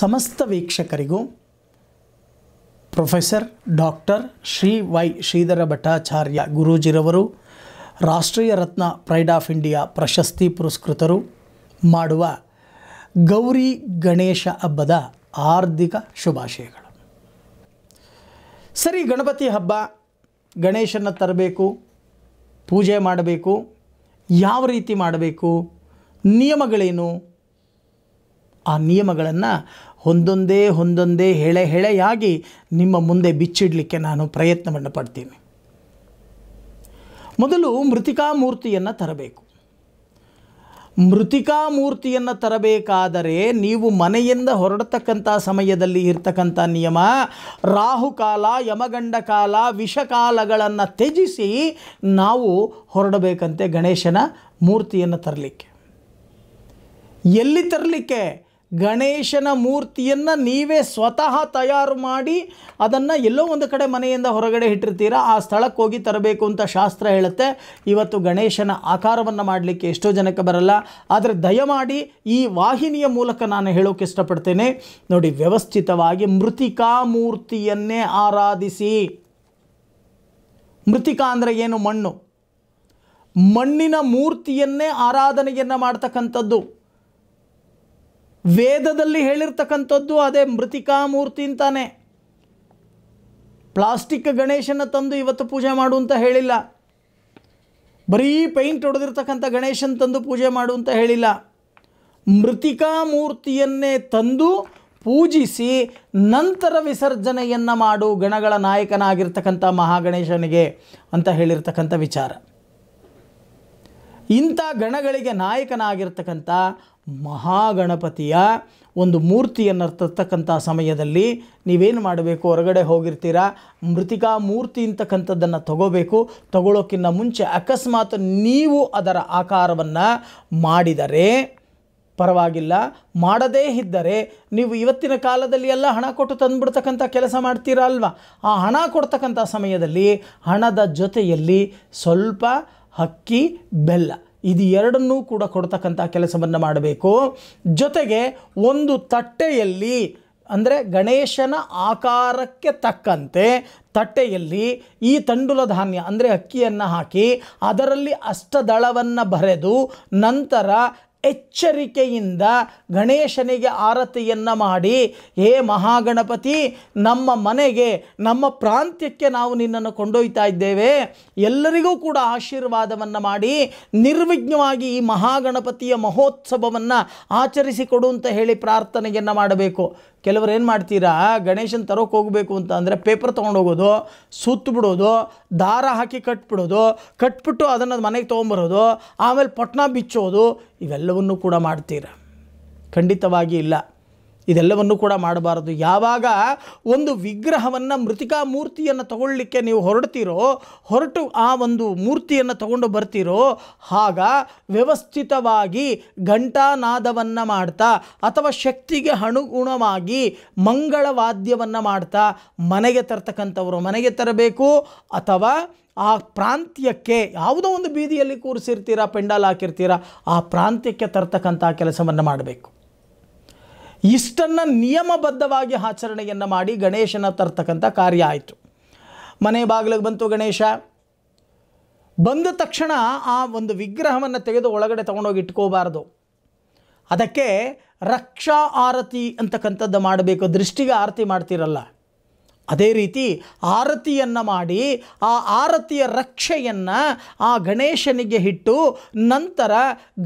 ಸಮಸ್ತ ವೀಕ್ಷಕರಿಗೂ professor doctor Shri Y Shridhara Bhattacharya ಗುರೂಜಿರವರು ರಾಷ್ಟ್ರೀಯ ರತ್ನ ಪ್ರೈಡ್ ಆಫ್ ಇಂಡಿಯಾ ಪ್ರಶಸ್ತಿ ಪುರಸ್ಕೃತರು ಮಾಡುವ ಗೌರಿ ಗಣೇಶ ಹಬ್ಬದ ಆರ್ಥಿಕ ಶುಭಾಶಯಗಳು ಸರಿ ಗಣಪತಿ ಹಬ್ಬ ಗಣೇಶನ ತರಬೇಕು ಪೂಜೆ ಮಾಡಬೇಕು ಯಾವ ರೀತಿ ಮಾಡಬೇಕು ನಿಯಮಗಳೇನು ಆ ನಿಯಮಗಳನ್ನು ಒಂದೊಂದೇ ಒಂದೊಂದೇ ಹೆಳೆ ಹೆಳೆಯಾಗಿ ನಿಮ್ಮ ಮುಂದೆ ಬಿಚ್ಚಿಡಲಿಕ್ಕೆ ನಾನು ಪ್ರಯತ್ನವನ್ನು ಪಡ್ತೀನಿ ಮೊದಲು ಮೃತಿಕಾ ಮೂರ್ತಿಯನ್ನು ತರಬೇಕು ಮೃತಿಕಾ ಮೂರ್ತಿಯನ್ನು ತರಬೇಕಾದರೆ ನೀವು ಮನೆಯಿಂದ ಹೊರಡತಕ್ಕಂಥ ಸಮಯದಲ್ಲಿ ಇರ್ತಕ್ಕಂಥ ನಿಯಮ ರಾಹುಕಾಲ ಯಮಗಂಡ ಕಾಲ ವಿಷಕಾಲಗಳನ್ನು ತ್ಯಜಿಸಿ ನಾವು ಹೊರಡಬೇಕಂತೆ ಗಣೇಶನ ಮೂರ್ತಿಯನ್ನು ತರಲಿಕ್ಕೆ ಎಲ್ಲಿ ತರಲಿಕ್ಕೆ ಗಣೇಶನ ಮೂರ್ತಿಯನ್ನು ನೀವೇ ಸ್ವತಃ ತಯಾರು ಮಾಡಿ ಅದನ್ನು ಎಲ್ಲೋ ಒಂದು ಕಡೆ ಮನೆಯಿಂದ ಹೊರಗಡೆ ಇಟ್ಟಿರ್ತೀರ ಆ ಸ್ಥಳಕ್ಕೆ ಹೋಗಿ ತರಬೇಕು ಅಂತ ಶಾಸ್ತ್ರ ಹೇಳುತ್ತೆ ಇವತ್ತು ಗಣೇಶನ ಆಕಾರವನ್ನು ಮಾಡಲಿಕ್ಕೆ ಎಷ್ಟೋ ಜನಕ್ಕೆ ಬರಲ್ಲ ಆದರೆ ದಯಮಾಡಿ ಈ ವಾಹಿನಿಯ ಮೂಲಕ ನಾನು ಹೇಳೋಕೆ ಇಷ್ಟಪಡ್ತೇನೆ ನೋಡಿ ವ್ಯವಸ್ಥಿತವಾಗಿ ಮೃತಿಕಾ ಮೂರ್ತಿಯನ್ನೇ ಆರಾಧಿಸಿ ಮೃತಿಕಾ ಅಂದರೆ ಏನು ಮಣ್ಣು ಮಣ್ಣಿನ ಮೂರ್ತಿಯನ್ನೇ ಆರಾಧನೆಯನ್ನು ಮಾಡ್ತಕ್ಕಂಥದ್ದು ವೇದದಲ್ಲಿ ಹೇಳಿರ್ತಕ್ಕಂಥದ್ದು ಅದೇ ಮೃತಿಕಾ ಮೂರ್ತಿ ಅಂತಾನೆ ಪ್ಲಾಸ್ಟಿಕ್ ಗಣೇಶನ ತಂದು ಇವತ್ತು ಪೂಜೆ ಮಾಡು ಅಂತ ಹೇಳಿಲ್ಲ ಬರೀ ಪೈಂಟ್ ಹೊಡೆದಿರ್ತಕ್ಕಂಥ ಗಣೇಶನ ತಂದು ಪೂಜೆ ಮಾಡು ಅಂತ ಹೇಳಿಲ್ಲ ಮೃತಿಕಾ ಮೂರ್ತಿಯನ್ನೇ ತಂದು ಪೂಜಿಸಿ ನಂತರ ವಿಸರ್ಜನೆಯನ್ನು ಮಾಡು ಗಣಗಳ ನಾಯಕನಾಗಿರ್ತಕ್ಕಂಥ ಮಹಾಗಣೇಶನಿಗೆ ಅಂತ ಹೇಳಿರ್ತಕ್ಕಂಥ ವಿಚಾರ ಇಂಥ ಗಣಗಳಿಗೆ ನಾಯಕನಾಗಿರ್ತಕ್ಕಂಥ ಮಹಾಗಣಪತಿಯ ಒಂದು ಮೂರ್ತಿಯನ್ನು ತರ್ತಕ್ಕಂಥ ಸಮಯದಲ್ಲಿ ನೀವೇನು ಮಾಡಬೇಕು ಹೊರಗಡೆ ಹೋಗಿರ್ತೀರಾ ಮೃತಿಕಾ ಮೂರ್ತಿ ಅಂತಕ್ಕಂಥದ್ದನ್ನು ತಗೋಬೇಕು ತಗೊಳ್ಳೋಕ್ಕಿಂತ ಮುಂಚೆ ಅಕಸ್ಮಾತ್ ನೀವು ಅದರ ಆಕಾರವನ್ನು ಮಾಡಿದರೆ ಪರವಾಗಿಲ್ಲ ಮಾಡದೇ ಇದ್ದರೆ ನೀವು ಇವತ್ತಿನ ಕಾಲದಲ್ಲಿ ಎಲ್ಲ ಹಣ ಕೊಟ್ಟು ತಂದುಬಿಡ್ತಕ್ಕಂಥ ಕೆಲಸ ಮಾಡ್ತೀರಾ ಅಲ್ವಾ ಆ ಹಣ ಕೊಡ್ತಕ್ಕಂಥ ಸಮಯದಲ್ಲಿ ಹಣದ ಜೊತೆಯಲ್ಲಿ ಸ್ವಲ್ಪ ಹಕ್ಕಿ ಬೆಲ್ಲ ಇದು ಎರಡನ್ನೂ ಕೂಡ ಕೊಡ್ತಕ್ಕಂಥ ಕೆಲಸವನ್ನು ಮಾಡಬೇಕು ಜೊತೆಗೆ ಒಂದು ತಟ್ಟೆಯಲ್ಲಿ ಅಂದರೆ ಗಣೇಶನ ಆಕಾರಕ್ಕೆ ತಕ್ಕಂತೆ ತಟ್ಟೆಯಲ್ಲಿ ಈ ತಂಡುಲ ಧಾನ್ಯ ಅಂದರೆ ಅಕ್ಕಿಯನ್ನು ಹಾಕಿ ಅದರಲ್ಲಿ ಅಷ್ಟದಳವನ್ನು ಬರೆದು ನಂತರ ಎಚ್ಚರಿಕೆಯಿಂದ ಗಣೇಶನಿಗೆ ಆರತಿಯನ್ನು ಮಾಡಿ ಹೇ ಮಹಾಗಣಪತಿ ನಮ್ಮ ಮನೆಗೆ ನಮ್ಮ ಪ್ರಾಂತ್ಯಕ್ಕೆ ನಾವು ನಿನ್ನನ್ನು ಕೊಂಡೊಯ್ತಾ ಇದ್ದೇವೆ ಎಲ್ಲರಿಗೂ ಕೂಡ ಆಶೀರ್ವಾದವನ್ನು ಮಾಡಿ ನಿರ್ವಿಘ್ನವಾಗಿ ಈ ಮಹಾಗಣಪತಿಯ ಮಹೋತ್ಸವವನ್ನು ಆಚರಿಸಿಕೊಡು ಅಂತ ಹೇಳಿ ಪ್ರಾರ್ಥನೆಯನ್ನು ಮಾಡಬೇಕು ಕೆಲವರು ಏನು ಮಾಡ್ತೀರಾ ಗಣೇಶನ ತರೋಕೆ ಹೋಗಬೇಕು ಅಂತ ಅಂದರೆ ಪೇಪರ್ ತೊಗೊಂಡೋಗೋದು ಸುತ್ತು ಬಿಡೋದು ದಾರ ಹಾಕಿ ಕಟ್ಬಿಡೋದು ಕಟ್ಬಿಟ್ಟು ಅದನ್ನು ಮನೆಗೆ ತೊಗೊಂಬರೋದು ಆಮೇಲೆ ಪಟ್ನ ಬಿಚ್ಚೋದು ಇವೆಲ್ಲವನ್ನು ಕೂಡ ಮಾಡ್ತೀರ ಖಂಡಿತವಾಗಿ ಇಲ್ಲ ಇದೆಲ್ಲವನ್ನು ಕೂಡ ಮಾಡಬಾರದು ಯಾವಾಗ ಒಂದು ವಿಗ್ರಹವನ್ನು ಮೃತಿಕಾ ಮೂರ್ತಿಯನ್ನು ತಗೊಳ್ಳಿಕ್ಕೆ ನೀವು ಹೊರಡ್ತೀರೋ ಹೊರಟು ಆ ಒಂದು ಮೂರ್ತಿಯನ್ನು ತಗೊಂಡು ಬರ್ತೀರೋ ಆಗ ವ್ಯವಸ್ಥಿತವಾಗಿ ಘಂಟಾನಾದವನ್ನು ಮಾಡ್ತಾ ಅಥವಾ ಶಕ್ತಿಗೆ ಅನುಗುಣವಾಗಿ ಮಂಗಳ ವಾದ್ಯವನ್ನು ಮಾಡ್ತಾ ಮನೆಗೆ ತರ್ತಕ್ಕಂಥವರು ಮನೆಗೆ ತರಬೇಕು ಅಥವಾ ಆ ಪ್ರಾಂತ್ಯಕ್ಕೆ ಯಾವುದೋ ಒಂದು ಬೀದಿಯಲ್ಲಿ ಕೂರಿಸಿರ್ತೀರಾ ಪೆಂಡಾಲ್ ಹಾಕಿರ್ತೀರಾ ಆ ಪ್ರಾಂತ್ಯಕ್ಕೆ ತರ್ತಕ್ಕಂಥ ಕೆಲಸವನ್ನು ಮಾಡಬೇಕು ಇಷ್ಟನ್ನು ನಿಯಮಬದ್ಧವಾಗಿ ಆಚರಣೆಯನ್ನು ಮಾಡಿ ಗಣೇಶನ ತರ್ತಕ್ಕಂಥ ಕಾರ್ಯ ಆಯಿತು ಮನೆ ಬಾಗಿಲಿಗೆ ಬಂತು ಗಣೇಶ ಬಂದ ತಕ್ಷಣ ಆ ಒಂದು ವಿಗ್ರಹವನ್ನು ತೆಗೆದು ಒಳಗಡೆ ತೊಗೊಂಡೋಗಿ ಇಟ್ಕೋಬಾರ್ದು ಅದಕ್ಕೆ ರಕ್ಷಾ ಆರತಿ ಅಂತಕ್ಕಂಥದ್ದು ಮಾಡಬೇಕು ದೃಷ್ಟಿಗೆ ಆರತಿ ಮಾಡ್ತಿರಲ್ಲ ಅದೇ ರೀತಿ ಆರತಿಯನ್ನು ಮಾಡಿ ಆ ಆರತಿಯ ರಕ್ಷೆಯನ್ನು ಆ ಗಣೇಶನಿಗೆ ಇಟ್ಟು ನಂತರ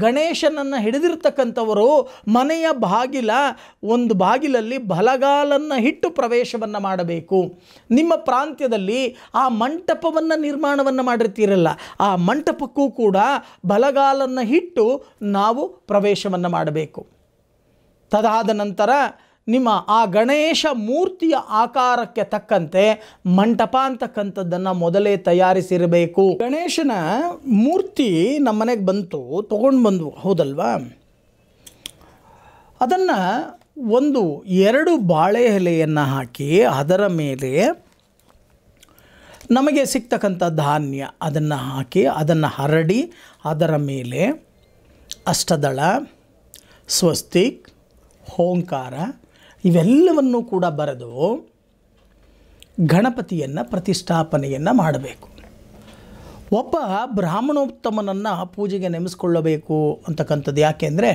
ಗಣೇಶನನ್ನು ಹಿಡಿದಿರ್ತಕ್ಕಂಥವರು ಮನೆಯ ಬಾಗಿಲ ಒಂದು ಬಾಗಿಲಲ್ಲಿ ಬಲಗಾಲನ್ನು ಹಿಟ್ಟು ಪ್ರವೇಶವನ್ನು ಮಾಡಬೇಕು ನಿಮ್ಮ ಪ್ರಾಂತ್ಯದಲ್ಲಿ ಆ ಮಂಟಪವನ್ನು ನಿರ್ಮಾಣವನ್ನು ಮಾಡಿರ್ತೀರಲ್ಲ ಆ ಮಂಟಪಕ್ಕೂ ಕೂಡ ಬಲಗಾಲನ್ನು ಹಿಟ್ಟು ನಾವು ಪ್ರವೇಶವನ್ನು ಮಾಡಬೇಕು ತದಾದ ನಂತರ ನಿಮ್ಮ ಆ ಗಣೇಶ ಮೂರ್ತಿಯ ಆಕಾರಕ್ಕೆ ತಕ್ಕಂತೆ ಮಂಟಪ ಅಂತಕ್ಕಂಥದ್ದನ್ನು ಮೊದಲೇ ತಯಾರಿಸಿರಬೇಕು ಗಣೇಶನ ಮೂರ್ತಿ ನಮ್ಮ ಮನೆಗೆ ಬಂತು ತೊಗೊಂಡು ಬಂದು ಹೌದಲ್ವಾ ಅದನ್ನು ಒಂದು ಎರಡು ಬಾಳೆ ಎಲೆಯನ್ನು ಹಾಕಿ ಅದರ ಮೇಲೆ ನಮಗೆ ಸಿಗ್ತಕ್ಕಂಥ ಧಾನ್ಯ ಅದನ್ನು ಹಾಕಿ ಅದನ್ನು ಹರಡಿ ಅದರ ಮೇಲೆ ಅಷ್ಟದಳ ಸ್ವಸ್ತಿಕ್ ಓಂಕಾರ ಇವೆಲ್ಲವನ್ನು ಕೂಡ ಬರೆದು ಗಣಪತಿಯನ್ನು ಪ್ರತಿಷ್ಠಾಪನೆಯನ್ನು ಮಾಡಬೇಕು ಒಬ್ಬ ಬ್ರಾಹ್ಮಣೋತ್ತಮನನ್ನು ಪೂಜೆಗೆ ನೆಮಿಸ್ಕೊಳ್ಳಬೇಕು ಅಂತಕ್ಕಂಥದ್ದು ಯಾಕೆಂದರೆ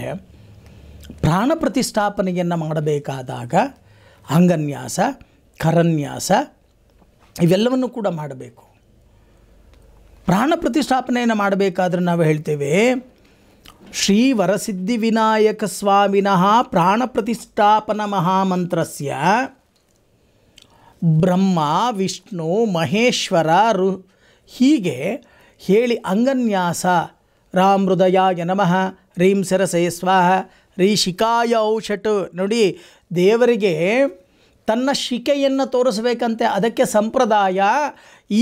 ಪ್ರಾಣ ಪ್ರತಿಷ್ಠಾಪನೆಯನ್ನು ಮಾಡಬೇಕಾದಾಗ ಅಂಗನ್ಯಾಸ ಕರನ್ಯಾಸ ಇವೆಲ್ಲವನ್ನು ಕೂಡ ಮಾಡಬೇಕು ಪ್ರಾಣ ಪ್ರತಿಷ್ಠಾಪನೆಯನ್ನು ಮಾಡಬೇಕಾದ್ರೆ ನಾವು ಹೇಳ್ತೇವೆ ಶ್ರೀ ವರಸಿದ್ಧಿ ವಿನಾಯಕ ಸ್ವಾಮಿನಃ ಪ್ರಾಣ ಬ್ರಹ್ಮ ವಿಷ್ಣು ಮಹೇಶ್ವರ ರು ಹೀಗೆ ಹೇಳಿ ಅಂಗನ್ಯಾಸ ರಾಮ್ ಹೃದಯಾಯ ನಮಃ ರೀಂ ಸರಸಯ ಸ್ವಾಹ ರೀ ಶಿಕಾಯ ನೋಡಿ ದೇವರಿಗೆ ತನ್ನ ಶಿಕೆಯನ್ನು ತೋರಿಸಬೇಕಂತೆ ಅದಕ್ಕೆ ಸಂಪ್ರದಾಯ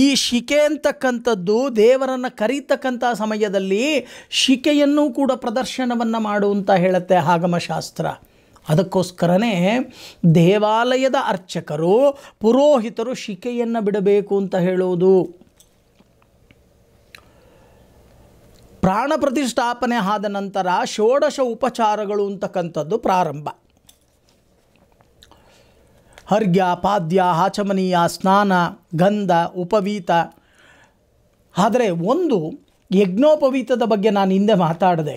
ಈ ಶಿಕೆ ಅಂತಕ್ಕಂಥದ್ದು ದೇವರನ್ನು ಕರೀತಕ್ಕಂಥ ಸಮಯದಲ್ಲಿ ಶಿಕೆಯನ್ನು ಕೂಡ ಪ್ರದರ್ಶನವನ್ನು ಮಾಡು ಅಂತ ಹೇಳುತ್ತೆ ಆಗಮಶಾಸ್ತ್ರ ಅದಕ್ಕೋಸ್ಕರನೇ ದೇವಾಲಯದ ಅರ್ಚಕರು ಪುರೋಹಿತರು ಶಿಕೆಯನ್ನು ಬಿಡಬೇಕು ಅಂತ ಹೇಳೋದು ಪ್ರಾಣ ಪ್ರತಿಷ್ಠಾಪನೆ ಆದ ನಂತರ ಷೋಡಶ ಉಪಚಾರಗಳು ಅಂತಕ್ಕಂಥದ್ದು ಪ್ರಾರಂಭ ಹರ್ಗ್ಯ ಪಾದ್ಯ ಆಚಮನೀಯ ಸ್ನಾನ ಗಂಧ ಉಪವೀತ ಆದರೆ ಒಂದು ಯಜ್ಞೋಪವೀತದ ಬಗ್ಗೆ ನಾನು ಹಿಂದೆ ಮಾತಾಡಿದೆ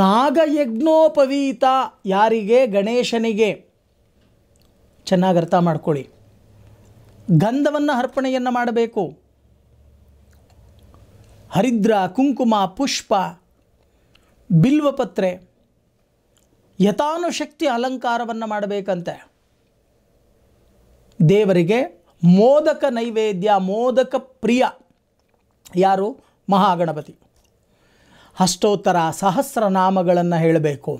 ನಾಗಯಜ್ಞೋಪವೀತ ಯಾರಿಗೆ ಗಣೇಶನಿಗೆ ಚೆನ್ನಾಗಿ ಅರ್ಥ ಮಾಡ್ಕೊಳ್ಳಿ ಗಂಧವನ್ನು ಅರ್ಪಣೆಯನ್ನು ಮಾಡಬೇಕು ಹರಿದ್ರ ಕುಂಕುಮ ಪುಷ್ಪ ಬಿಲ್ವಪತ್ರೆ ಯಥಾನುಶಕ್ತಿ ಅಲಂಕಾರವನ್ನು ಮಾಡಬೇಕಂತೆ ದೇವರಿಗೆ ಮೋದಕ ನೈವೇದ್ಯ ಮೋದಕ ಪ್ರಿಯ ಯಾರು ಮಹಾಗಣಪತಿ ಅಷ್ಟೋತ್ತರ ಸಹಸ್ರನಾಮಗಳನ್ನು ಹೇಳಬೇಕು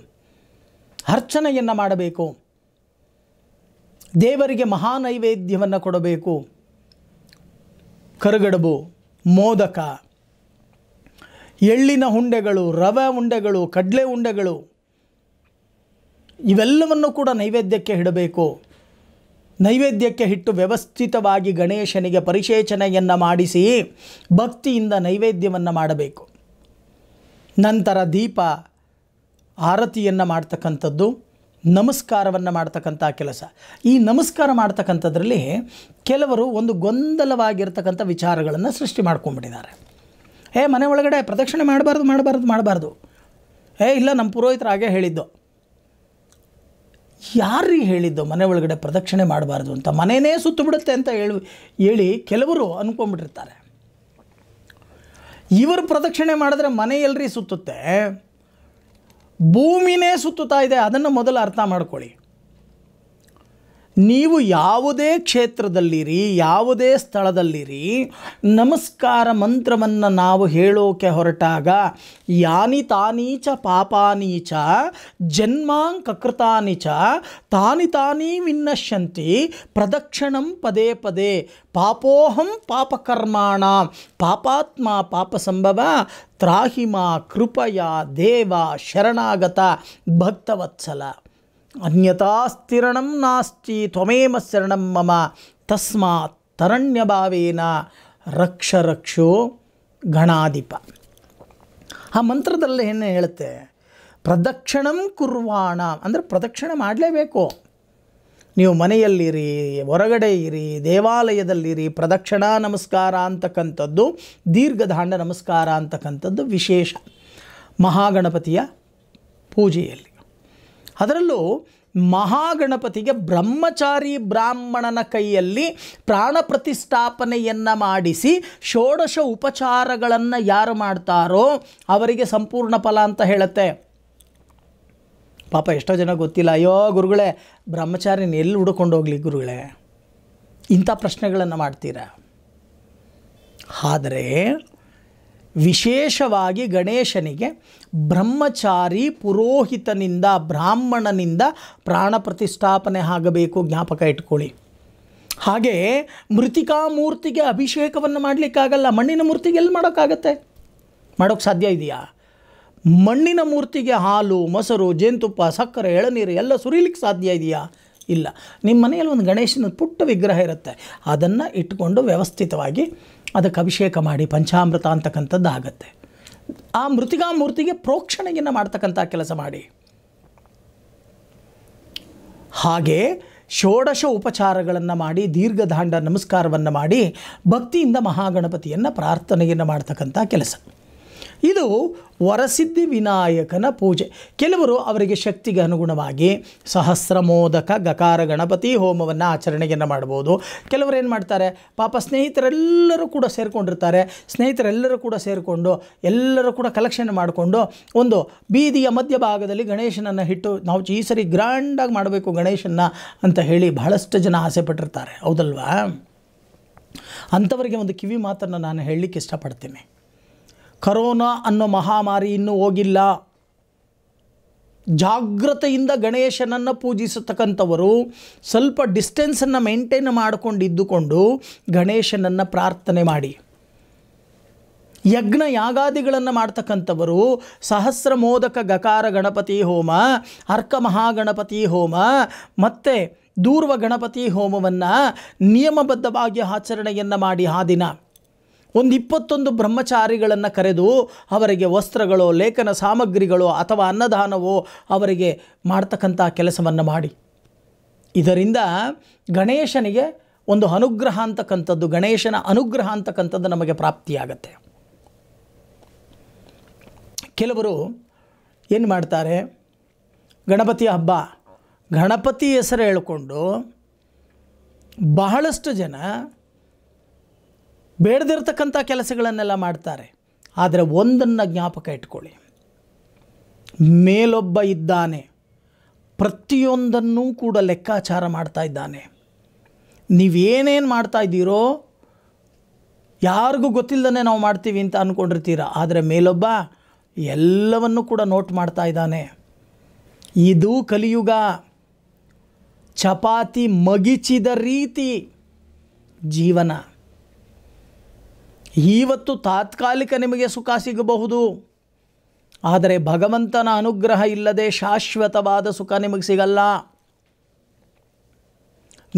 ಅರ್ಚನೆಯನ್ನು ಮಾಡಬೇಕು ದೇವರಿಗೆ ಮಹಾ ನೈವೇದ್ಯವನ್ನು ಕೊಡಬೇಕು ಕರುಗಡಬು ಮೋದಕ ಎಳ್ಳಿನ ಉಂಡೆಗಳು ರವೆ ಉಂಡೆಗಳು ಕಡಲೆ ಉಂಡೆಗಳು ಇವೆಲ್ಲವನ್ನು ಕೂಡ ನೈವೇದ್ಯಕ್ಕೆ ಇಡಬೇಕು ನೈವೇದ್ಯಕ್ಕೆ ಹಿಟ್ಟು ವ್ಯವಸ್ಥಿತವಾಗಿ ಗಣೇಶನಿಗೆ ಪರಿಶೇಚನೆಯನ್ನು ಮಾಡಿಸಿ ಭಕ್ತಿಯಿಂದ ನೈವೇದ್ಯವನ್ನು ಮಾಡಬೇಕು ನಂತರ ದೀಪ ಆರತಿಯನ್ನು ಮಾಡ್ತಕ್ಕಂಥದ್ದು ನಮಸ್ಕಾರವನ್ನು ಮಾಡ್ತಕ್ಕಂಥ ಕೆಲಸ ಈ ನಮಸ್ಕಾರ ಮಾಡ್ತಕ್ಕಂಥದ್ರಲ್ಲಿ ಕೆಲವರು ಒಂದು ಗೊಂದಲವಾಗಿರ್ತಕ್ಕಂಥ ವಿಚಾರಗಳನ್ನು ಸೃಷ್ಟಿ ಮಾಡ್ಕೊಂಡ್ಬಿಟ್ಟಿದ್ದಾರೆ ಏ ಮನೆ ಒಳಗಡೆ ಪ್ರದಕ್ಷಿಣೆ ಮಾಡಬಾರ್ದು ಮಾಡಬಾರ್ದು ಮಾಡಬಾರ್ದು ಏ ಇಲ್ಲ ನಮ್ಮ ಪುರೋಹಿತರು ಹಾಗೆ ಹೇಳಿದ್ದು ಯಾರು ಹೇಳಿದ್ದು ಮನೆ ಒಳಗಡೆ ಪ್ರದಕ್ಷಿಣೆ ಮಾಡಬಾರ್ದು ಅಂತ ಮನೆಯೇ ಸುತ್ತು ಬಿಡುತ್ತೆ ಅಂತ ಹೇಳಿ ಹೇಳಿ ಕೆಲವರು ಅಂದ್ಕೊಂಬಿಟ್ಟಿರ್ತಾರೆ ಇವರು ಪ್ರದಕ್ಷಿಣೆ ಮಾಡಿದ್ರೆ ಮನೆ ಎಲ್ರಿ ಸುತ್ತುತ್ತೆ ಭೂಮಿನೇ ಸುತ್ತುತ್ತಾ ಇದೆ ಅದನ್ನು ಮೊದಲು ಅರ್ಥ ಮಾಡ್ಕೊಳ್ಳಿ ನೀವು ಯಾವುದೇ ಕ್ಷೇತ್ರದಲ್ಲಿರಿ ಯಾವುದೇ ಸ್ಥಳದಲ್ಲಿರಿ ನಮಸ್ಕಾರ ಮಂತ್ರವನ್ನು ನಾವು ಹೇಳೋಕೆ ಹೊರಟಾಗ ಯಾನಿ ತಾನೀಚ ಚ ಪಾಪಾನಿ ಚ ತಾನಿ ತಾನೀ ವಿನ್ನಶ್ಯಂತಿ ಪ್ರದಕ್ಷಿಣಂ ಪದೇ ಪದೇ ಪಾಪೋಹಂ ಪಾಪಕರ್ಮಾಣ ಪಾಪಾತ್ಮ ಪಾಪ ಸಂಭವ ತ್ರಾಹಿಮ ಕೃಪಯ ದೇವ ಶರಣಾಗತ ಭಕ್ತವತ್ಸಲ ಅನ್ಯತಾಸ್ತಿರಣಂ ನಾಸ್ತಿ ತ್ವಮೇಮ ಶರಣಂ ಮಮ ತಸ್ಮಾತ್ ತರಣ್ಯಭಾವೇನ ರಕ್ಷ ರಕ್ಷೋ ಗಣಾಧಿಪ ಆ ಮಂತ್ರದಲ್ಲಿ ಏನು ಹೇಳುತ್ತೆ ಪ್ರದಕ್ಷಿಣಂ ಕುರ್ವಾಣ ಅಂದರೆ ಪ್ರದಕ್ಷಿಣೆ ಮಾಡಲೇಬೇಕು ನೀವು ಮನೆಯಲ್ಲಿರಿ ಹೊರಗಡೆ ಇರಿ ದೇವಾಲಯದಲ್ಲಿರಿ ಪ್ರದಕ್ಷಿಣಾ ನಮಸ್ಕಾರ ಅಂತಕ್ಕಂಥದ್ದು ದೀರ್ಘದಾಂಡ ನಮಸ್ಕಾರ ಅಂತಕ್ಕಂಥದ್ದು ವಿಶೇಷ ಮಹಾಗಣಪತಿಯ ಪೂಜೆಯಲ್ಲಿ ಅದರಲ್ಲೂ ಮಹಾಗಣಪತಿಗೆ ಬ್ರಹ್ಮಚಾರಿ ಬ್ರಾಹ್ಮಣನ ಕೈಯಲ್ಲಿ ಪ್ರಾಣ ಪ್ರತಿಷ್ಠಾಪನೆಯನ್ನು ಮಾಡಿಸಿ ಷೋಡಶ ಉಪಚಾರಗಳನ್ನು ಯಾರು ಮಾಡ್ತಾರೋ ಅವರಿಗೆ ಸಂಪೂರ್ಣ ಫಲ ಅಂತ ಹೇಳುತ್ತೆ ಪಾಪ ಎಷ್ಟೋ ಜನ ಗೊತ್ತಿಲ್ಲ ಅಯ್ಯೋ ಗುರುಗಳೇ ಬ್ರಹ್ಮಚಾರಿನ ಎಲ್ಲಿ ಹುಡ್ಕೊಂಡು ಹೋಗಲಿ ಗುರುಗಳೇ ಇಂಥ ಪ್ರಶ್ನೆಗಳನ್ನು ಮಾಡ್ತೀರಾ ಆದರೆ ವಿಶೇಷವಾಗಿ ಗಣೇಶನಿಗೆ ಬ್ರಹ್ಮಚಾರಿ ಪುರೋಹಿತನಿಂದ ಬ್ರಾಹ್ಮಣನಿಂದ ಪ್ರಾಣ ಪ್ರತಿಷ್ಠಾಪನೆ ಆಗಬೇಕು ಜ್ಞಾಪಕ ಇಟ್ಕೊಳ್ಳಿ ಹಾಗೆ ಮೃತಿಕಾ ಮೂರ್ತಿಗೆ ಅಭಿಷೇಕವನ್ನು ಮಾಡಲಿಕ್ಕಾಗಲ್ಲ ಮಣ್ಣಿನ ಮೂರ್ತಿಗೆ ಎಲ್ಲಿ ಮಾಡೋಕ್ಕಾಗತ್ತೆ ಮಾಡೋಕ್ಕೆ ಸಾಧ್ಯ ಇದೆಯಾ ಮಣ್ಣಿನ ಮೂರ್ತಿಗೆ ಹಾಲು ಮೊಸರು ಜೇನುತುಪ್ಪ ಸಕ್ಕರೆ ಎಳನೀರು ಎಲ್ಲ ಸುರಿಲಿಕ್ಕೆ ಸಾಧ್ಯ ಇದೆಯಾ ಇಲ್ಲ ನಿಮ್ಮ ಮನೆಯಲ್ಲಿ ಒಂದು ಗಣೇಶನ ಪುಟ್ಟ ವಿಗ್ರಹ ಇರುತ್ತೆ ಅದನ್ನು ಇಟ್ಕೊಂಡು ವ್ಯವಸ್ಥಿತವಾಗಿ ಅದಕ್ಕೆ ಅಭಿಷೇಕ ಮಾಡಿ ಪಂಚಾಮೃತ ಅಂತಕ್ಕಂಥದ್ದು ಆಗತ್ತೆ ಆ ಮೃತಿಗಾ ಮೂರ್ತಿಗೆ ಪ್ರೋಕ್ಷಣೆಯನ್ನು ಮಾಡ್ತಕ್ಕಂಥ ಕೆಲಸ ಮಾಡಿ ಹಾಗೆ ಷೋಡಶ ಉಪಚಾರಗಳನ್ನು ಮಾಡಿ ದೀರ್ಘದಾಂಡ ನಮಸ್ಕಾರವನ್ನು ಮಾಡಿ ಭಕ್ತಿಯಿಂದ ಮಹಾಗಣಪತಿಯನ್ನು ಪ್ರಾರ್ಥನೆಯನ್ನು ಮಾಡ್ತಕ್ಕಂಥ ಕೆಲಸ ಇದು ವರಸಿದ್ಧಿ ವಿನಾಯಕನ ಪೂಜೆ ಕೆಲವರು ಅವರಿಗೆ ಶಕ್ತಿಗೆ ಅನುಗುಣವಾಗಿ ಸಹಸ್ರ ಮೋದಕ ಗಕಾರ ಗಣಪತಿ ಹೋಮವನ್ನು ಆಚರಣೆಯನ್ನು ಮಾಡ್ಬೋದು ಕೆಲವರು ಏನು ಮಾಡ್ತಾರೆ ಪಾಪ ಸ್ನೇಹಿತರೆಲ್ಲರೂ ಕೂಡ ಸೇರಿಕೊಂಡಿರ್ತಾರೆ ಸ್ನೇಹಿತರೆಲ್ಲರೂ ಕೂಡ ಸೇರಿಕೊಂಡು ಎಲ್ಲರೂ ಕೂಡ ಕಲೆಕ್ಷನ್ ಮಾಡಿಕೊಂಡು ಒಂದು ಬೀದಿಯ ಮಧ್ಯಭಾಗದಲ್ಲಿ ಗಣೇಶನನ್ನು ಹಿಟ್ಟು ನಾವು ಈ ಸರಿ ಗ್ರ್ಯಾಂಡಾಗಿ ಮಾಡಬೇಕು ಗಣೇಶನ ಅಂತ ಹೇಳಿ ಬಹಳಷ್ಟು ಜನ ಆಸೆ ಪಟ್ಟಿರ್ತಾರೆ ಹೌದಲ್ವಾ ಅಂಥವರಿಗೆ ಒಂದು ಕಿವಿ ಮಾತನ್ನು ನಾನು ಹೇಳಲಿಕ್ಕೆ ಇಷ್ಟಪಡ್ತೀನಿ ಕರೋನಾ ಅನ್ನೋ ಮಹಾಮಾರಿ ಇನ್ನೂ ಹೋಗಿಲ್ಲ ಜಾಗ್ರತೆಯಿಂದ ಗಣೇಶನನ್ನು ಪೂಜಿಸತಕ್ಕಂಥವರು ಸ್ವಲ್ಪ ಡಿಸ್ಟೆನ್ಸನ್ನು ಮೇಂಟೈನ್ ಮಾಡಿಕೊಂಡಿದ್ದುಕೊಂಡು ಗಣೇಶನನ್ನು ಪ್ರಾರ್ಥನೆ ಮಾಡಿ ಯಜ್ಞ ಯಾಗಾದಿಗಳನ್ನು ಮಾಡ್ತಕ್ಕಂಥವರು ಸಹಸ್ರ ಮೋದಕ ಗಕಾರ ಗಣಪತಿ ಹೋಮ ಅರ್ಕ ಮಹಾಗಣಪತಿ ಹೋಮ ಮತ್ತು ದೂರ್ವ ಗಣಪತಿ ಹೋಮವನ್ನು ನಿಯಮಬದ್ಧವಾಗಿ ಆಚರಣೆಯನ್ನು ಮಾಡಿ ಆ ದಿನ ಒಂದು ಇಪ್ಪತ್ತೊಂದು ಬ್ರಹ್ಮಚಾರಿಗಳನ್ನು ಕರೆದು ಅವರಿಗೆ ವಸ್ತ್ರಗಳು ಲೇಖನ ಸಾಮಗ್ರಿಗಳು ಅಥವಾ ಅನ್ನದಾನವೋ ಅವರಿಗೆ ಮಾಡ್ತಕ್ಕಂಥ ಕೆಲಸವನ್ನು ಮಾಡಿ ಇದರಿಂದ ಗಣೇಶನಿಗೆ ಒಂದು ಅನುಗ್ರಹ ಅಂತಕ್ಕಂಥದ್ದು ಗಣೇಶನ ಅನುಗ್ರಹ ಅಂತಕ್ಕಂಥದ್ದು ನಮಗೆ ಪ್ರಾಪ್ತಿಯಾಗತ್ತೆ ಕೆಲವರು ಏನು ಮಾಡ್ತಾರೆ ಗಣಪತಿ ಹಬ್ಬ ಗಣಪತಿ ಹೆಸರು ಹೇಳಿಕೊಂಡು ಬಹಳಷ್ಟು ಜನ ಬೇಡದಿರ್ತಕ್ಕಂಥ ಕೆಲಸಗಳನ್ನೆಲ್ಲ ಮಾಡ್ತಾರೆ ಆದರೆ ಒಂದನ್ನು ಜ್ಞಾಪಕ ಇಟ್ಕೊಳ್ಳಿ ಮೇಲೊಬ್ಬ ಇದ್ದಾನೆ ಪ್ರತಿಯೊಂದನ್ನೂ ಕೂಡ ಲೆಕ್ಕಾಚಾರ ಮಾಡ್ತಾ ಇದ್ದಾನೆ ನೀವೇನೇನು ಮಾಡ್ತಾ ಇದ್ದೀರೋ ಯಾರಿಗೂ ಗೊತ್ತಿಲ್ಲದೇ ನಾವು ಮಾಡ್ತೀವಿ ಅಂತ ಅಂದ್ಕೊಂಡಿರ್ತೀರ ಆದರೆ ಮೇಲೊಬ್ಬ ಎಲ್ಲವನ್ನು ಕೂಡ ನೋಟ್ ಮಾಡ್ತಾ ಇದ್ದಾನೆ ಇದು ಕಲಿಯುಗ ಚಪಾತಿ ಮಗಿಚಿದ ರೀತಿ ಜೀವನ ಇವತ್ತು ತಾತ್ಕಾಲಿಕ ನಿಮಗೆ ಸುಖ ಸಿಗಬಹುದು ಆದರೆ ಭಗವಂತನ ಅನುಗ್ರಹ ಇಲ್ಲದೆ ಶಾಶ್ವತವಾದ ಸುಖ ನಿಮಗೆ ಸಿಗಲ್ಲ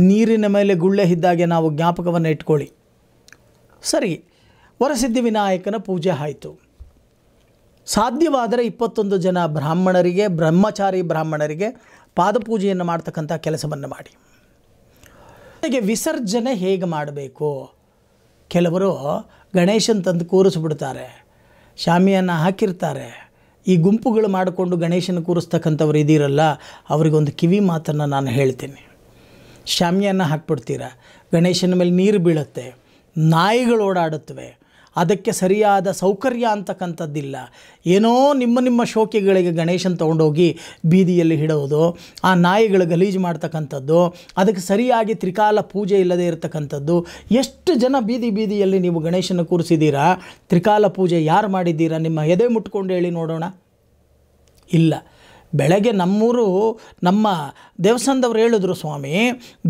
ನೀರಿನ ಮೇಲೆ ಗುಳ್ಳೆ ಇದ್ದಾಗೆ ನಾವು ಜ್ಞಾಪಕವನ್ನು ಇಟ್ಕೊಳ್ಳಿ ಸರಿ ವರಸಿದ್ಧಿ ವಿನಾಯಕನ ಪೂಜೆ ಆಯಿತು ಸಾಧ್ಯವಾದರೆ ಇಪ್ಪತ್ತೊಂದು ಜನ ಬ್ರಾಹ್ಮಣರಿಗೆ ಬ್ರಹ್ಮಚಾರಿ ಬ್ರಾಹ್ಮಣರಿಗೆ ಪಾದಪೂಜೆಯನ್ನು ಮಾಡ್ತಕ್ಕಂಥ ಕೆಲಸವನ್ನು ಮಾಡಿ ವಿಸರ್ಜನೆ ಹೇಗೆ ಮಾಡಬೇಕು ಕೆಲವರು ಗಣೇಶನ ತಂದು ಕೂರಿಸ್ಬಿಡ್ತಾರೆ ಶಾಮಿಯನ್ನು ಹಾಕಿರ್ತಾರೆ ಈ ಗುಂಪುಗಳು ಮಾಡಿಕೊಂಡು ಗಣೇಶನ ಕೂರಿಸ್ತಕ್ಕಂಥವ್ರು ಇದ್ದೀರಲ್ಲ ಅವರಿಗೊಂದು ಕಿವಿ ಮಾತನ್ನು ನಾನು ಹೇಳ್ತೀನಿ ಶಾಮಿಯನ್ನು ಹಾಕ್ಬಿಡ್ತೀರ ಗಣೇಶನ ಮೇಲೆ ನೀರು ಬೀಳುತ್ತೆ ನಾಯಿಗಳು ಓಡಾಡುತ್ತವೆ ಅದಕ್ಕೆ ಸರಿಯಾದ ಸೌಕರ್ಯ ಅಂತಕ್ಕಂಥದ್ದಿಲ್ಲ ಏನೋ ನಿಮ್ಮ ನಿಮ್ಮ ಶೋಕೆಗಳಿಗೆ ಗಣೇಶನ ತೊಗೊಂಡೋಗಿ ಬೀದಿಯಲ್ಲಿ ಹಿಡೋದು ಆ ನಾಯಿಗಳು ಗಲೀಜು ಮಾಡ್ತಕ್ಕಂಥದ್ದು ಅದಕ್ಕೆ ಸರಿಯಾಗಿ ತ್ರಿಕಾಲ ಪೂಜೆ ಇಲ್ಲದೆ ಇರತಕ್ಕಂಥದ್ದು ಎಷ್ಟು ಜನ ಬೀದಿ ಬೀದಿಯಲ್ಲಿ ನೀವು ಗಣೇಶನ ಕೂರಿಸಿದ್ದೀರಾ ತ್ರಿಕಾಲ ಪೂಜೆ ಯಾರು ಮಾಡಿದ್ದೀರಾ ನಿಮ್ಮ ಎದೆ ಮುಟ್ಕೊಂಡು ಹೇಳಿ ನೋಡೋಣ ಇಲ್ಲ ಬೆಳಗ್ಗೆ ನಮ್ಮೂರು ನಮ್ಮ ದೇವಸ್ಥಾನದವ್ರು ಹೇಳಿದ್ರು ಸ್ವಾಮಿ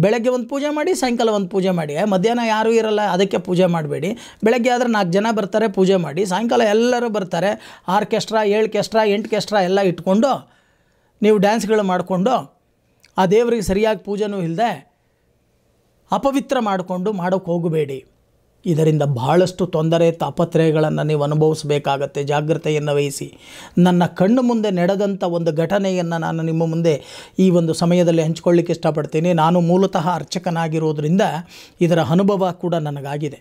ಬೆಳಗ್ಗೆ ಒಂದು ಪೂಜೆ ಮಾಡಿ ಸಾಯಂಕಾಲ ಒಂದು ಪೂಜೆ ಮಾಡಿ ಮಧ್ಯಾಹ್ನ ಯಾರೂ ಇರಲ್ಲ ಅದಕ್ಕೆ ಪೂಜೆ ಮಾಡಬೇಡಿ ಬೆಳಗ್ಗೆ ಆದರೆ ನಾಲ್ಕು ಜನ ಬರ್ತಾರೆ ಪೂಜೆ ಮಾಡಿ ಸಾಯಂಕಾಲ ಎಲ್ಲರೂ ಬರ್ತಾರೆ ಆರ್ಕೆಸ್ಟ್ರಾ ಎಂಟು ಕೆಸ್ಟ್ರಾ ಎಲ್ಲ ಇಟ್ಕೊಂಡು ನೀವು ಡ್ಯಾನ್ಸ್ಗಳು ಮಾಡಿಕೊಂಡು ಆ ದೇವರಿಗೆ ಸರಿಯಾಗಿ ಪೂಜೆನೂ ಇಲ್ಲದೆ ಅಪವಿತ್ರ ಮಾಡಿಕೊಂಡು ಮಾಡೋಕ್ಕೆ ಹೋಗಬೇಡಿ ಇದರಿಂದ ಬಹಳಷ್ಟು ತೊಂದರೆ ತಾಪತ್ರಯಗಳನ್ನು ನೀವು ಅನುಭವಿಸಬೇಕಾಗತ್ತೆ ಜಾಗ್ರತೆಯನ್ನು ವಹಿಸಿ ನನ್ನ ಕಣ್ಣು ಮುಂದೆ ನಡೆದಂಥ ಒಂದು ಘಟನೆಯನ್ನು ನಾನು ನಿಮ್ಮ ಮುಂದೆ ಈ ಒಂದು ಸಮಯದಲ್ಲಿ ಹಂಚಿಕೊಳ್ಳಿಕ್ಕೆ ಇಷ್ಟಪಡ್ತೀನಿ ನಾನು ಮೂಲತಃ ಅರ್ಚಕನಾಗಿರೋದರಿಂದ ಇದರ ಅನುಭವ ಕೂಡ ನನಗಾಗಿದೆ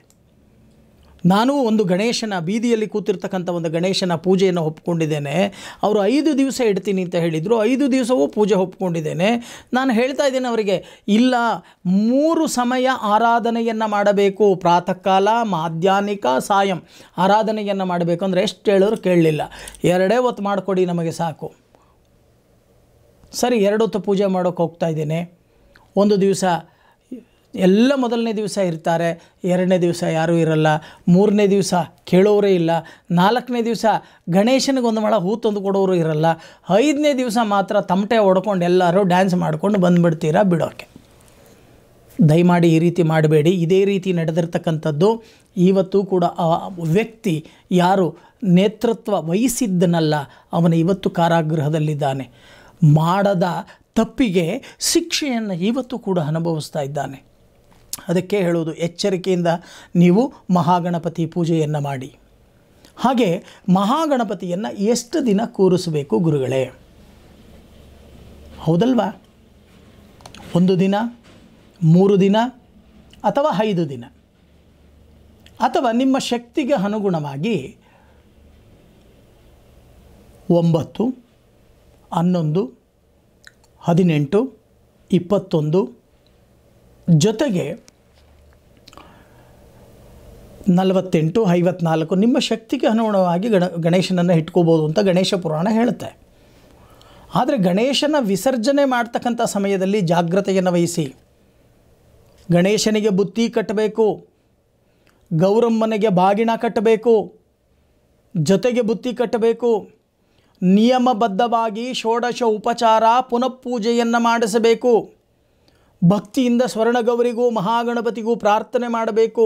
ನಾನು ಒಂದು ಗಣೇಶನ ಬೀದಿಯಲ್ಲಿ ಕೂತಿರ್ತಕ್ಕಂಥ ಒಂದು ಗಣೇಶನ ಪೂಜೆಯನ್ನು ಒಪ್ಪಿಕೊಂಡಿದ್ದೇನೆ ಅವರು ಐದು ದಿವಸ ಇಡ್ತೀನಿ ಅಂತ ಹೇಳಿದರು ಐದು ದಿವಸವೂ ಪೂಜೆ ಒಪ್ಪಿಕೊಂಡಿದ್ದೇನೆ ನಾನು ಹೇಳ್ತಾ ಇದ್ದೇನೆ ಅವರಿಗೆ ಇಲ್ಲ ಮೂರು ಸಮಯ ಆರಾಧನೆಯನ್ನು ಮಾಡಬೇಕು ಪ್ರಾತಃ ಕಾಲ ಮಾಧ್ಯಾಹ್ನಿಕ ಸಾಯಂ ಆರಾಧನೆಯನ್ನು ಮಾಡಬೇಕು ಅಂದರೆ ಎಷ್ಟು ಹೇಳೋರು ಕೇಳಲಿಲ್ಲ ಎರಡೇ ಹೊತ್ತು ಮಾಡಿಕೊಡಿ ನಮಗೆ ಸಾಕು ಸರಿ ಎರಡು ಹೊತ್ತು ಪೂಜೆ ಮಾಡೋಕ್ಕೆ ಹೋಗ್ತಾ ಇದ್ದೇನೆ ಒಂದು ದಿವಸ ಎಲ್ಲ ಮೊದಲನೇ ದಿವಸ ಇರ್ತಾರೆ ಎರಡನೇ ದಿವಸ ಯಾರೂ ಇರಲ್ಲ ಮೂರನೇ ದಿವಸ ಕೇಳೋರೇ ಇಲ್ಲ ನಾಲ್ಕನೇ ದಿವಸ ಗಣೇಶನಿಗೆ ಒಂದು ಮಳೆ ಹೂ ತಂದು ಕೊಡೋರು ಇರಲ್ಲ ಐದನೇ ದಿವಸ ಮಾತ್ರ ತಮಟೆ ಹೊಡ್ಕೊಂಡು ಎಲ್ಲರೂ ಡ್ಯಾನ್ಸ್ ಮಾಡ್ಕೊಂಡು ಬಂದುಬಿಡ್ತೀರಾ ಬಿಡೋಕ್ಕೆ ದಯಮಾಡಿ ಈ ರೀತಿ ಮಾಡಬೇಡಿ ಇದೇ ರೀತಿ ನಡೆದಿರ್ತಕ್ಕಂಥದ್ದು ಇವತ್ತು ಕೂಡ ಆ ವ್ಯಕ್ತಿ ಯಾರು ನೇತೃತ್ವ ವಹಿಸಿದ್ದನಲ್ಲ ಅವನ ಇವತ್ತು ಕಾರಾಗೃಹದಲ್ಲಿದ್ದಾನೆ ಮಾಡದ ತಪ್ಪಿಗೆ ಶಿಕ್ಷೆಯನ್ನು ಇವತ್ತು ಕೂಡ ಅನುಭವಿಸ್ತಾ ಇದ್ದಾನೆ ಅದಕ್ಕೆ ಹೇಳೋದು ಎಚ್ಚರಿಕೆಯಿಂದ ನೀವು ಮಹಾಗಣಪತಿ ಪೂಜೆಯನ್ನು ಮಾಡಿ ಹಾಗೆ ಮಹಾಗಣಪತಿಯನ್ನು ಎಷ್ಟು ದಿನ ಕೂರಿಸಬೇಕು ಗುರುಗಳೇ ಹೌದಲ್ವಾ ಒಂದು ದಿನ ಮೂರು ದಿನ ಅಥವಾ ಐದು ದಿನ ಅಥವಾ ನಿಮ್ಮ ಶಕ್ತಿಗೆ ಅನುಗುಣವಾಗಿ ಒಂಬತ್ತು ಹನ್ನೊಂದು ಹದಿನೆಂಟು ಇಪ್ಪತ್ತೊಂದು ಜೊತೆಗೆ ನಲವತ್ತೆಂಟು ಐವತ್ನಾಲ್ಕು ನಿಮ್ಮ ಶಕ್ತಿಗೆ ಅನುಗುಣವಾಗಿ ಗಣ ಗಣೇಶನನ್ನು ಇಟ್ಕೋಬೋದು ಅಂತ ಗಣೇಶ ಪುರಾಣ ಹೇಳುತ್ತೆ ಆದರೆ ಗಣೇಶನ ವಿಸರ್ಜನೆ ಮಾಡ್ತಕ್ಕಂಥ ಸಮಯದಲ್ಲಿ ಜಾಗ್ರತೆಯನ್ನು ವಹಿಸಿ ಗಣೇಶನಿಗೆ ಬುತ್ತಿ ಕಟ್ಟಬೇಕು ಗೌರಮ್ಮನಿಗೆ ಬಾಗಿಣ ಕಟ್ಟಬೇಕು ಜೊತೆಗೆ ಬುತ್ತಿ ಕಟ್ಟಬೇಕು ನಿಯಮಬದ್ಧವಾಗಿ ಷೋಡಶ ಉಪಚಾರ ಪೂಜೆಯನ್ನು ಮಾಡಿಸಬೇಕು ಭಕ್ತಿಯಿಂದ ಸ್ವರ್ಣಗೌರಿಗೂ ಮಹಾಗಣಪತಿಗೂ ಪ್ರಾರ್ಥನೆ ಮಾಡಬೇಕು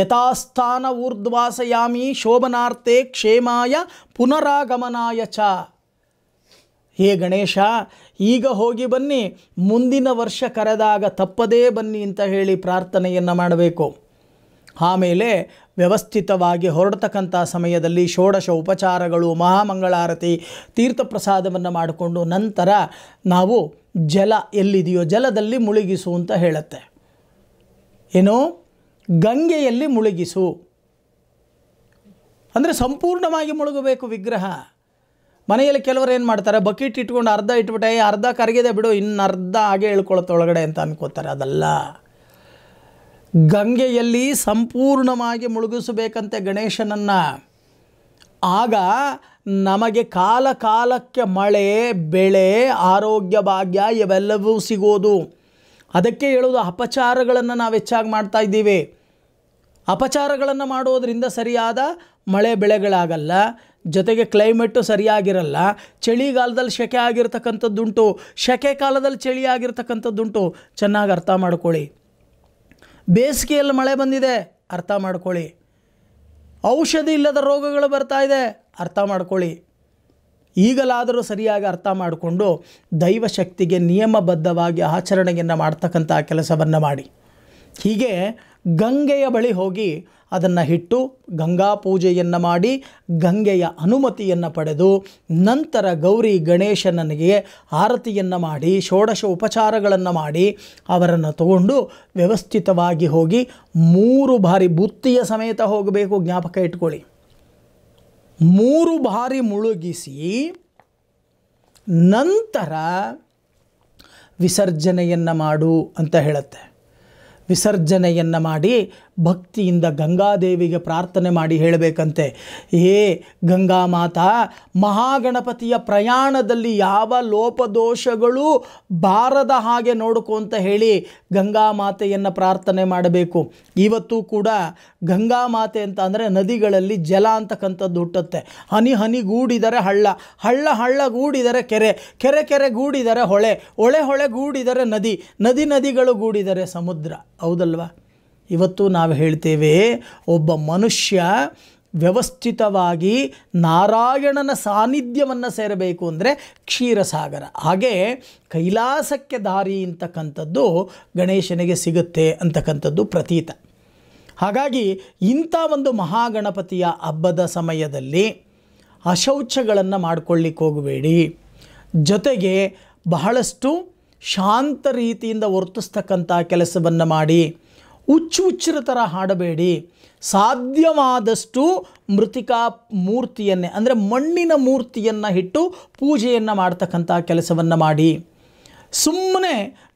ಯಥಾಸ್ಥಾನ ಊರ್ಧ್ವಾಸಯಾಮಿ ಶೋಭನಾರ್ಥೆ ಕ್ಷೇಮಾಯ ಪುನರಾಗಮನಾಯ ಚ ಹೇ ಗಣೇಶ ಈಗ ಹೋಗಿ ಬನ್ನಿ ಮುಂದಿನ ವರ್ಷ ಕರೆದಾಗ ತಪ್ಪದೇ ಬನ್ನಿ ಅಂತ ಹೇಳಿ ಪ್ರಾರ್ಥನೆಯನ್ನು ಮಾಡಬೇಕು ಆಮೇಲೆ ವ್ಯವಸ್ಥಿತವಾಗಿ ಹೊರಡ್ತಕ್ಕಂಥ ಸಮಯದಲ್ಲಿ ಷೋಡಶ ಉಪಚಾರಗಳು ಮಹಾಮಂಗಳಾರತಿ ತೀರ್ಥಪ್ರಸಾದವನ್ನು ಮಾಡಿಕೊಂಡು ನಂತರ ನಾವು ಜಲ ಎಲ್ಲಿದೆಯೋ ಜಲದಲ್ಲಿ ಮುಳುಗಿಸು ಅಂತ ಹೇಳುತ್ತೆ ಏನು ಗಂಗೆಯಲ್ಲಿ ಮುಳುಗಿಸು ಅಂದರೆ ಸಂಪೂರ್ಣವಾಗಿ ಮುಳುಗಬೇಕು ವಿಗ್ರಹ ಮನೆಯಲ್ಲಿ ಕೆಲವರು ಏನು ಮಾಡ್ತಾರೆ ಬಕೆಟ್ ಇಟ್ಕೊಂಡು ಅರ್ಧ ಇಟ್ಬಿಟ್ಟೆ ಅರ್ಧ ಕರಗಿದೆ ಬಿಡು ಇನ್ನು ಅರ್ಧ ಹಾಗೆ ಹೇಳ್ಕೊಳತ್ತೆ ಒಳಗಡೆ ಅಂತ ಅನ್ಕೋತಾರೆ ಅದಲ್ಲ ಗಂಗೆಯಲ್ಲಿ ಸಂಪೂರ್ಣವಾಗಿ ಮುಳುಗಿಸಬೇಕಂತೆ ಗಣೇಶನನ್ನು ಆಗ ನಮಗೆ ಕಾಲ ಕಾಲಕ್ಕೆ ಮಳೆ ಬೆಳೆ ಆರೋಗ್ಯ ಭಾಗ್ಯ ಇವೆಲ್ಲವೂ ಸಿಗೋದು ಅದಕ್ಕೆ ಹೇಳೋದು ಅಪಚಾರಗಳನ್ನು ನಾವು ಹೆಚ್ಚಾಗಿ ಮಾಡ್ತಾ ಇದ್ದೀವಿ ಅಪಚಾರಗಳನ್ನು ಮಾಡೋದರಿಂದ ಸರಿಯಾದ ಮಳೆ ಬೆಳೆಗಳಾಗಲ್ಲ ಜೊತೆಗೆ ಕ್ಲೈಮೇಟು ಸರಿಯಾಗಿರಲ್ಲ ಚಳಿಗಾಲದಲ್ಲಿ ಸೆಕೆ ಆಗಿರ್ತಕ್ಕಂಥದ್ದುಂಟು ಸೆಕೆ ಕಾಲದಲ್ಲಿ ಚಳಿ ಆಗಿರ್ತಕ್ಕಂಥದ್ದುಂಟು ಚೆನ್ನಾಗಿ ಅರ್ಥ ಮಾಡ್ಕೊಳ್ಳಿ ಬೇಸಿಗೆಯಲ್ಲಿ ಮಳೆ ಬಂದಿದೆ ಅರ್ಥ ಮಾಡ್ಕೊಳ್ಳಿ ಔಷಧಿ ಇಲ್ಲದ ರೋಗಗಳು ಬರ್ತಾ ಇದೆ ಅರ್ಥ ಮಾಡ್ಕೊಳ್ಳಿ ಈಗಲಾದರೂ ಸರಿಯಾಗಿ ಅರ್ಥ ಮಾಡಿಕೊಂಡು ದೈವಶಕ್ತಿಗೆ ನಿಯಮಬದ್ಧವಾಗಿ ಆಚರಣೆಯನ್ನು ಮಾಡ್ತಕ್ಕಂಥ ಕೆಲಸವನ್ನು ಮಾಡಿ ಹೀಗೆ ಗಂಗೆಯ ಬಳಿ ಹೋಗಿ ಅದನ್ನು ಇಟ್ಟು ಗಂಗಾ ಪೂಜೆಯನ್ನು ಮಾಡಿ ಗಂಗೆಯ ಅನುಮತಿಯನ್ನು ಪಡೆದು ನಂತರ ಗೌರಿ ಗಣೇಶನನಿಗೆ ಆರತಿಯನ್ನು ಮಾಡಿ ಷೋಡಶ ಉಪಚಾರಗಳನ್ನು ಮಾಡಿ ಅವರನ್ನು ತಗೊಂಡು ವ್ಯವಸ್ಥಿತವಾಗಿ ಹೋಗಿ ಮೂರು ಬಾರಿ ಬುತ್ತಿಯ ಸಮೇತ ಹೋಗಬೇಕು ಜ್ಞಾಪಕ ಇಟ್ಕೊಳ್ಳಿ ಮೂರು ಬಾರಿ ಮುಳುಗಿಸಿ ನಂತರ ವಿಸರ್ಜನೆಯನ್ನು ಮಾಡು ಅಂತ ಹೇಳುತ್ತೆ ವಿಸರ್ಜನೆಯನ್ನು ಮಾಡಿ ಭಕ್ತಿಯಿಂದ ಗಂಗಾದೇವಿಗೆ ಪ್ರಾರ್ಥನೆ ಮಾಡಿ ಹೇಳಬೇಕಂತೆ ಏ ಗಂಗಾ ಮಾತಾ ಮಹಾಗಣಪತಿಯ ಪ್ರಯಾಣದಲ್ಲಿ ಯಾವ ಲೋಪದೋಷಗಳು ಬಾರದ ಹಾಗೆ ನೋಡಿಕೊ ಅಂತ ಹೇಳಿ ಗಂಗಾ ಮಾತೆಯನ್ನು ಪ್ರಾರ್ಥನೆ ಮಾಡಬೇಕು ಇವತ್ತು ಕೂಡ ಗಂಗಾ ಮಾತೆ ಅಂತ ಅಂದರೆ ನದಿಗಳಲ್ಲಿ ಜಲ ಅಂತಕ್ಕಂಥದ್ದು ಹುಟ್ಟುತ್ತೆ ಹನಿ ಗೂಡಿದರೆ ಹಳ್ಳ ಹಳ್ಳ ಹಳ್ಳ ಗೂಡಿದರೆ ಕೆರೆ ಕೆರೆ ಕೆರೆ ಗೂಡಿದರೆ ಹೊಳೆ ಹೊಳೆ ಹೊಳೆ ಗೂಡಿದರೆ ನದಿ ನದಿ ನದಿಗಳು ಗೂಡಿದರೆ ಸಮುದ್ರ ಹೌದಲ್ವಾ ಇವತ್ತು ನಾವು ಹೇಳ್ತೇವೆ ಒಬ್ಬ ಮನುಷ್ಯ ವ್ಯವಸ್ಥಿತವಾಗಿ ನಾರಾಯಣನ ಸಾನ್ನಿಧ್ಯವನ್ನು ಸೇರಬೇಕು ಅಂದರೆ ಕ್ಷೀರಸಾಗರ ಹಾಗೆ ಕೈಲಾಸಕ್ಕೆ ದಾರಿ ಅಂತಕ್ಕಂಥದ್ದು ಗಣೇಶನಿಗೆ ಸಿಗುತ್ತೆ ಅಂತಕ್ಕಂಥದ್ದು ಪ್ರತೀತ ಹಾಗಾಗಿ ಇಂಥ ಒಂದು ಮಹಾಗಣಪತಿಯ ಹಬ್ಬದ ಸಮಯದಲ್ಲಿ ಅಶೌಚಗಳನ್ನು ಮಾಡ್ಕೊಳ್ಳಿಕ್ಕೆ ಹೋಗಬೇಡಿ ಜೊತೆಗೆ ಬಹಳಷ್ಟು ಶಾಂತ ರೀತಿಯಿಂದ ವರ್ತಿಸ್ತಕ್ಕಂಥ ಕೆಲಸವನ್ನು ಮಾಡಿ ಹುಚ್ಚು ಹುಚ್ಚಿರ ಥರ ಹಾಡಬೇಡಿ ಸಾಧ್ಯವಾದಷ್ಟು ಮೃತಿಕಾ ಮೂರ್ತಿಯನ್ನೇ ಅಂದರೆ ಮಣ್ಣಿನ ಮೂರ್ತಿಯನ್ನು ಇಟ್ಟು ಪೂಜೆಯನ್ನು ಮಾಡ್ತಕ್ಕಂಥ ಕೆಲಸವನ್ನು ಮಾಡಿ ಸುಮ್ಮನೆ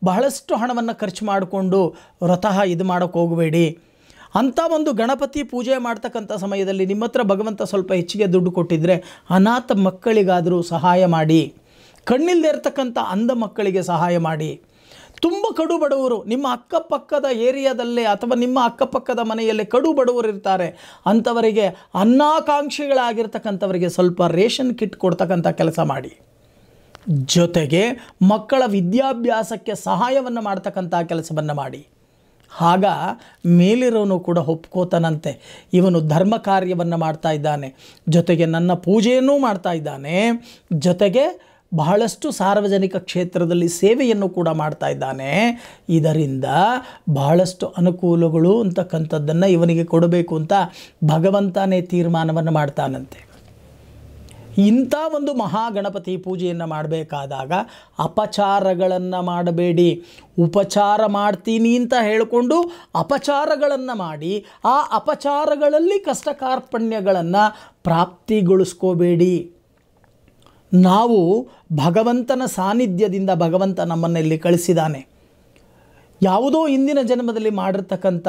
ಬಹಳಷ್ಟು ಹಣವನ್ನು ಖರ್ಚು ಮಾಡಿಕೊಂಡು ವ್ರತಃ ಇದು ಮಾಡೋಕ್ಕೆ ಹೋಗಬೇಡಿ ಅಂಥ ಒಂದು ಗಣಪತಿ ಪೂಜೆ ಮಾಡ್ತಕ್ಕಂಥ ಸಮಯದಲ್ಲಿ ನಿಮ್ಮ ಹತ್ರ ಭಗವಂತ ಸ್ವಲ್ಪ ಹೆಚ್ಚಿಗೆ ದುಡ್ಡು ಕೊಟ್ಟಿದ್ದರೆ ಅನಾಥ ಮಕ್ಕಳಿಗಾದರೂ ಸಹಾಯ ಮಾಡಿ ಕಣ್ಣಿಲ್ಲದೆ ಇರ್ತಕ್ಕಂಥ ಅಂಧ ಮಕ್ಕಳಿಗೆ ಸಹಾಯ ಮಾಡಿ ತುಂಬ ಕಡು ಬಡವರು ನಿಮ್ಮ ಅಕ್ಕಪಕ್ಕದ ಏರಿಯಾದಲ್ಲೇ ಅಥವಾ ನಿಮ್ಮ ಅಕ್ಕಪಕ್ಕದ ಮನೆಯಲ್ಲೇ ಕಡು ಬಡವರು ಇರ್ತಾರೆ ಅಂಥವರಿಗೆ ಅನ್ನಾಕಾಂಕ್ಷಿಗಳಾಗಿರ್ತಕ್ಕಂಥವರಿಗೆ ಸ್ವಲ್ಪ ರೇಷನ್ ಕಿಟ್ ಕೊಡ್ತಕ್ಕಂಥ ಕೆಲಸ ಮಾಡಿ ಜೊತೆಗೆ ಮಕ್ಕಳ ವಿದ್ಯಾಭ್ಯಾಸಕ್ಕೆ ಸಹಾಯವನ್ನು ಮಾಡ್ತಕ್ಕಂಥ ಕೆಲಸವನ್ನು ಮಾಡಿ ಆಗ ಮೇಲಿರೋನು ಕೂಡ ಒಪ್ಕೋತಾನಂತೆ ಇವನು ಧರ್ಮ ಕಾರ್ಯವನ್ನು ಮಾಡ್ತಾ ಇದ್ದಾನೆ ಜೊತೆಗೆ ನನ್ನ ಪೂಜೆಯನ್ನು ಮಾಡ್ತಾ ಇದ್ದಾನೆ ಜೊತೆಗೆ ಬಹಳಷ್ಟು ಸಾರ್ವಜನಿಕ ಕ್ಷೇತ್ರದಲ್ಲಿ ಸೇವೆಯನ್ನು ಕೂಡ ಮಾಡ್ತಾ ಇದ್ದಾನೆ ಇದರಿಂದ ಬಹಳಷ್ಟು ಅನುಕೂಲಗಳು ಅಂತಕ್ಕಂಥದ್ದನ್ನು ಇವನಿಗೆ ಕೊಡಬೇಕು ಅಂತ ಭಗವಂತನೇ ತೀರ್ಮಾನವನ್ನು ಮಾಡ್ತಾನಂತೆ ಇಂಥ ಒಂದು ಮಹಾಗಣಪತಿ ಪೂಜೆಯನ್ನು ಮಾಡಬೇಕಾದಾಗ ಅಪಚಾರಗಳನ್ನು ಮಾಡಬೇಡಿ ಉಪಚಾರ ಮಾಡ್ತೀನಿ ಅಂತ ಹೇಳಿಕೊಂಡು ಅಪಚಾರಗಳನ್ನು ಮಾಡಿ ಆ ಅಪಚಾರಗಳಲ್ಲಿ ಕಷ್ಟಕಾರ್ಪಣ್ಯಗಳನ್ನು ಪ್ರಾಪ್ತಿಗೊಳಿಸ್ಕೋಬೇಡಿ ನಾವು ಭಗವಂತನ ಸಾನ್ನಿಧ್ಯದಿಂದ ಭಗವಂತ ನಮ್ಮನ್ನು ಇಲ್ಲಿ ಕಳಿಸಿದ್ದಾನೆ ಯಾವುದೋ ಇಂದಿನ ಜನ್ಮದಲ್ಲಿ ಮಾಡಿರ್ತಕ್ಕಂಥ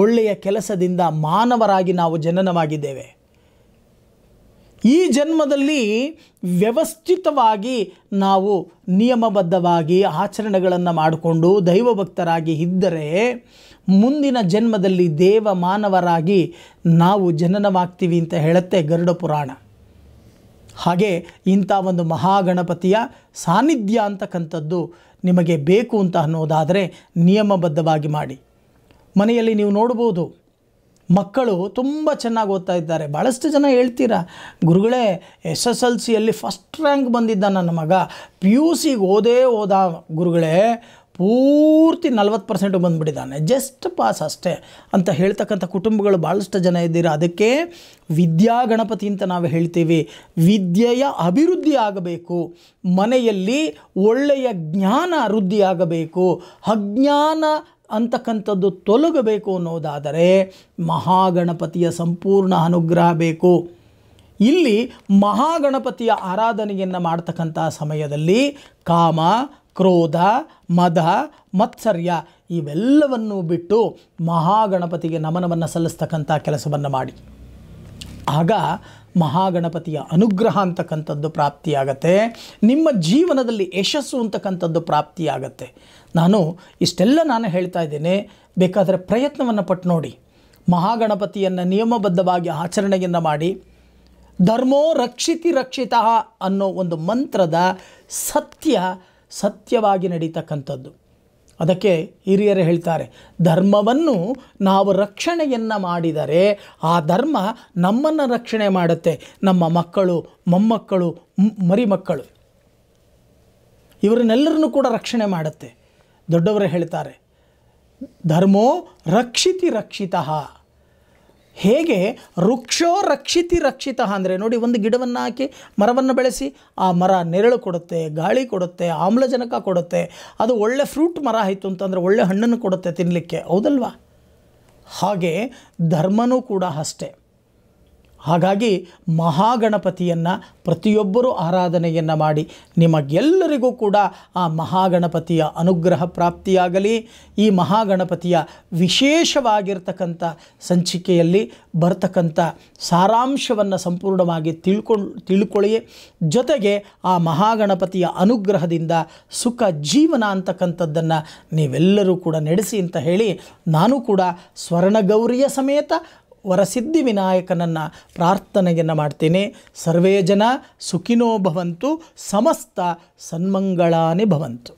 ಒಳ್ಳೆಯ ಕೆಲಸದಿಂದ ಮಾನವರಾಗಿ ನಾವು ಜನನವಾಗಿದ್ದೇವೆ ಈ ಜನ್ಮದಲ್ಲಿ ವ್ಯವಸ್ಥಿತವಾಗಿ ನಾವು ನಿಯಮಬದ್ಧವಾಗಿ ಆಚರಣೆಗಳನ್ನು ಮಾಡಿಕೊಂಡು ದೈವಭಕ್ತರಾಗಿ ಇದ್ದರೆ ಮುಂದಿನ ಜನ್ಮದಲ್ಲಿ ದೇವ ಮಾನವರಾಗಿ ನಾವು ಜನನವಾಗ್ತೀವಿ ಅಂತ ಹೇಳುತ್ತೆ ಗರುಡ ಪುರಾಣ ಹಾಗೆ ಇಂಥ ಒಂದು ಮಹಾಗಣಪತಿಯ ಸಾನ್ನಿಧ್ಯ ಅಂತಕ್ಕಂಥದ್ದು ನಿಮಗೆ ಬೇಕು ಅಂತ ಅನ್ನೋದಾದರೆ ನಿಯಮಬದ್ಧವಾಗಿ ಮಾಡಿ ಮನೆಯಲ್ಲಿ ನೀವು ನೋಡ್ಬೋದು ಮಕ್ಕಳು ತುಂಬ ಚೆನ್ನಾಗಿ ಓದ್ತಾ ಇದ್ದಾರೆ ಭಾಳಷ್ಟು ಜನ ಹೇಳ್ತೀರಾ ಗುರುಗಳೇ ಎಸ್ ಎಸ್ ಎಲ್ ಸಿಯಲ್ಲಿ ಫಸ್ಟ್ ರ್ಯಾಂಕ್ ಬಂದಿದ್ದ ನನ್ನ ಮಗ ಪಿ ಯು ಸಿಗೆ ಓದೇ ಓದ ಗುರುಗಳೇ ಪೂರ್ತಿ ನಲ್ವತ್ತು ಪರ್ಸೆಂಟ್ ಬಂದುಬಿಟ್ಟಿದ್ದಾನೆ ಜಸ್ಟ್ ಪಾಸ್ ಅಷ್ಟೇ ಅಂತ ಹೇಳ್ತಕ್ಕಂಥ ಕುಟುಂಬಗಳು ಭಾಳಷ್ಟು ಜನ ಇದ್ದೀರ ಅದಕ್ಕೆ ವಿದ್ಯಾ ಗಣಪತಿ ಅಂತ ನಾವು ಹೇಳ್ತೀವಿ ವಿದ್ಯೆಯ ಅಭಿವೃದ್ಧಿ ಆಗಬೇಕು ಮನೆಯಲ್ಲಿ ಒಳ್ಳೆಯ ಜ್ಞಾನ ಆಗಬೇಕು ಅಜ್ಞಾನ ಅಂತಕ್ಕಂಥದ್ದು ತೊಲಗಬೇಕು ಅನ್ನೋದಾದರೆ ಮಹಾಗಣಪತಿಯ ಸಂಪೂರ್ಣ ಅನುಗ್ರಹ ಬೇಕು ಇಲ್ಲಿ ಮಹಾಗಣಪತಿಯ ಆರಾಧನೆಯನ್ನು ಮಾಡ್ತಕ್ಕಂಥ ಸಮಯದಲ್ಲಿ ಕಾಮ ಕ್ರೋಧ ಮದ ಮತ್ಸರ್ಯ ಇವೆಲ್ಲವನ್ನು ಬಿಟ್ಟು ಮಹಾಗಣಪತಿಗೆ ನಮನವನ್ನು ಸಲ್ಲಿಸ್ತಕ್ಕಂಥ ಕೆಲಸವನ್ನು ಮಾಡಿ ಆಗ ಮಹಾಗಣಪತಿಯ ಅನುಗ್ರಹ ಅಂತಕ್ಕಂಥದ್ದು ಪ್ರಾಪ್ತಿಯಾಗತ್ತೆ ನಿಮ್ಮ ಜೀವನದಲ್ಲಿ ಯಶಸ್ಸು ಅಂತಕ್ಕಂಥದ್ದು ಪ್ರಾಪ್ತಿಯಾಗತ್ತೆ ನಾನು ಇಷ್ಟೆಲ್ಲ ನಾನು ಹೇಳ್ತಾ ಇದ್ದೇನೆ ಬೇಕಾದರೆ ಪ್ರಯತ್ನವನ್ನು ಪಟ್ಟು ನೋಡಿ ಮಹಾಗಣಪತಿಯನ್ನು ನಿಯಮಬದ್ಧವಾಗಿ ಆಚರಣೆಯನ್ನು ಮಾಡಿ ಧರ್ಮೋ ರಕ್ಷಿತಿ ರಕ್ಷಿತ ಅನ್ನೋ ಒಂದು ಮಂತ್ರದ ಸತ್ಯ ಸತ್ಯವಾಗಿ ನಡೀತಕ್ಕಂಥದ್ದು ಅದಕ್ಕೆ ಹಿರಿಯರು ಹೇಳ್ತಾರೆ ಧರ್ಮವನ್ನು ನಾವು ರಕ್ಷಣೆಯನ್ನು ಮಾಡಿದರೆ ಆ ಧರ್ಮ ನಮ್ಮನ್ನು ರಕ್ಷಣೆ ಮಾಡುತ್ತೆ ನಮ್ಮ ಮಕ್ಕಳು ಮೊಮ್ಮಕ್ಕಳು ಮರಿಮಕ್ಕಳು ಇವರನ್ನೆಲ್ಲರನ್ನೂ ಕೂಡ ರಕ್ಷಣೆ ಮಾಡುತ್ತೆ ದೊಡ್ಡವರು ಹೇಳ್ತಾರೆ ಧರ್ಮೋ ರಕ್ಷಿತಿ ರಕ್ಷಿತ ಹೇಗೆ ವೃಕ್ಷೋ ರಕ್ಷಿತಿ ರಕ್ಷಿತ ಅಂದರೆ ನೋಡಿ ಒಂದು ಗಿಡವನ್ನು ಹಾಕಿ ಮರವನ್ನು ಬೆಳೆಸಿ ಆ ಮರ ನೆರಳು ಕೊಡುತ್ತೆ ಗಾಳಿ ಕೊಡುತ್ತೆ ಆಮ್ಲಜನಕ ಕೊಡುತ್ತೆ ಅದು ಒಳ್ಳೆ ಫ್ರೂಟ್ ಮರ ಆಯಿತು ಅಂತಂದರೆ ಒಳ್ಳೆ ಹಣ್ಣನ್ನು ಕೊಡುತ್ತೆ ತಿನ್ನಲಿಕ್ಕೆ ಹೌದಲ್ವಾ ಹಾಗೆ ಧರ್ಮನೂ ಕೂಡ ಅಷ್ಟೇ ಹಾಗಾಗಿ ಮಹಾಗಣಪತಿಯನ್ನು ಪ್ರತಿಯೊಬ್ಬರೂ ಆರಾಧನೆಯನ್ನು ಮಾಡಿ ನಿಮಗೆಲ್ಲರಿಗೂ ಕೂಡ ಆ ಮಹಾಗಣಪತಿಯ ಅನುಗ್ರಹ ಪ್ರಾಪ್ತಿಯಾಗಲಿ ಈ ಮಹಾಗಣಪತಿಯ ವಿಶೇಷವಾಗಿರ್ತಕ್ಕಂಥ ಸಂಚಿಕೆಯಲ್ಲಿ ಬರ್ತಕ್ಕಂಥ ಸಾರಾಂಶವನ್ನು ಸಂಪೂರ್ಣವಾಗಿ ತಿಳ್ಕೊಂಡು ತಿಳ್ಕೊಳ್ಳಿ ಜೊತೆಗೆ ಆ ಮಹಾಗಣಪತಿಯ ಅನುಗ್ರಹದಿಂದ ಸುಖ ಜೀವನ ಅಂತಕ್ಕಂಥದ್ದನ್ನು ನೀವೆಲ್ಲರೂ ಕೂಡ ನಡೆಸಿ ಅಂತ ಹೇಳಿ ನಾನು ಕೂಡ ಸ್ವರ್ಣಗೌರಿಯ ಸಮೇತ ವರಸಿದ್ಧಿ ವಿನಾಯಕನನ್ನು ಪ್ರಾರ್ಥನೆಯನ್ನು ಮಾಡ್ತೀನಿ ಸರ್ವೇ ಜನ ಸುಖಿನೋ ಭವಂತು ಸಮಸ್ತ ಸನ್ಮಂಗಳಾನೇ ಭವಂತು